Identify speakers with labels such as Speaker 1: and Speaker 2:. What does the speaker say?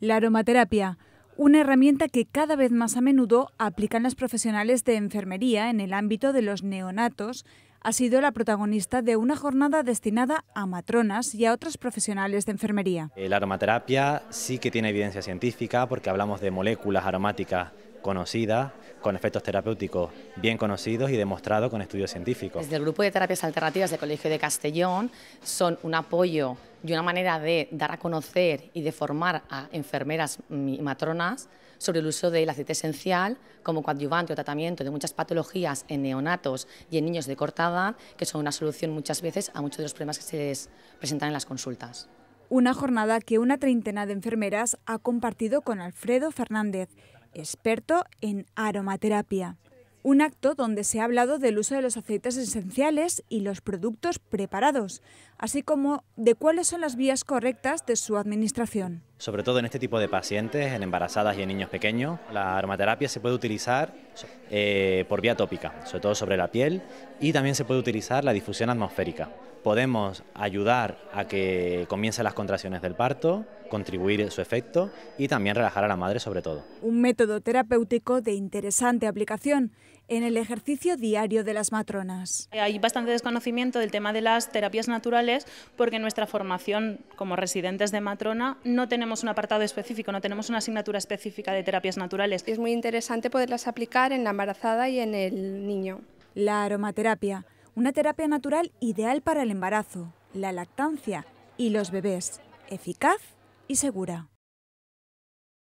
Speaker 1: La aromaterapia, una herramienta que cada vez más a menudo aplican las profesionales de enfermería en el ámbito de los neonatos, ha sido la protagonista de una jornada destinada a matronas y a otros profesionales de enfermería.
Speaker 2: Eh, la aromaterapia sí que tiene evidencia científica porque hablamos de moléculas aromáticas conocida, con efectos terapéuticos bien conocidos y demostrados con estudios científicos. Desde
Speaker 3: el Grupo de Terapias Alternativas del Colegio de Castellón son un apoyo y una manera de dar a conocer y de formar a enfermeras y matronas sobre el uso del aceite esencial como coadyuvante o tratamiento de muchas patologías en neonatos y en niños de cortada, que son una solución muchas veces a muchos de los problemas que se les presentan en las consultas.
Speaker 1: Una jornada que una treintena de enfermeras ha compartido con Alfredo Fernández, experto en aromaterapia. Un acto donde se ha hablado del uso de los aceites esenciales y los productos preparados, así como de cuáles son las vías correctas de su administración
Speaker 2: sobre todo en este tipo de pacientes, en embarazadas y en niños pequeños. La aromaterapia se puede utilizar eh, por vía tópica, sobre todo sobre la piel, y también se puede utilizar la difusión atmosférica. Podemos ayudar a que comiencen las contracciones del parto, contribuir en su efecto y también relajar a la madre sobre todo.
Speaker 1: Un método terapéutico de interesante aplicación en el ejercicio diario de las matronas. Eh, hay bastante desconocimiento
Speaker 4: del tema de las terapias naturales porque en nuestra formación como residentes de matrona no tenemos un apartado específico, no tenemos una asignatura específica de terapias naturales. Es muy interesante poderlas aplicar en la embarazada y en el niño.
Speaker 1: La aromaterapia, una terapia natural ideal para el embarazo, la lactancia y los bebés, eficaz y segura.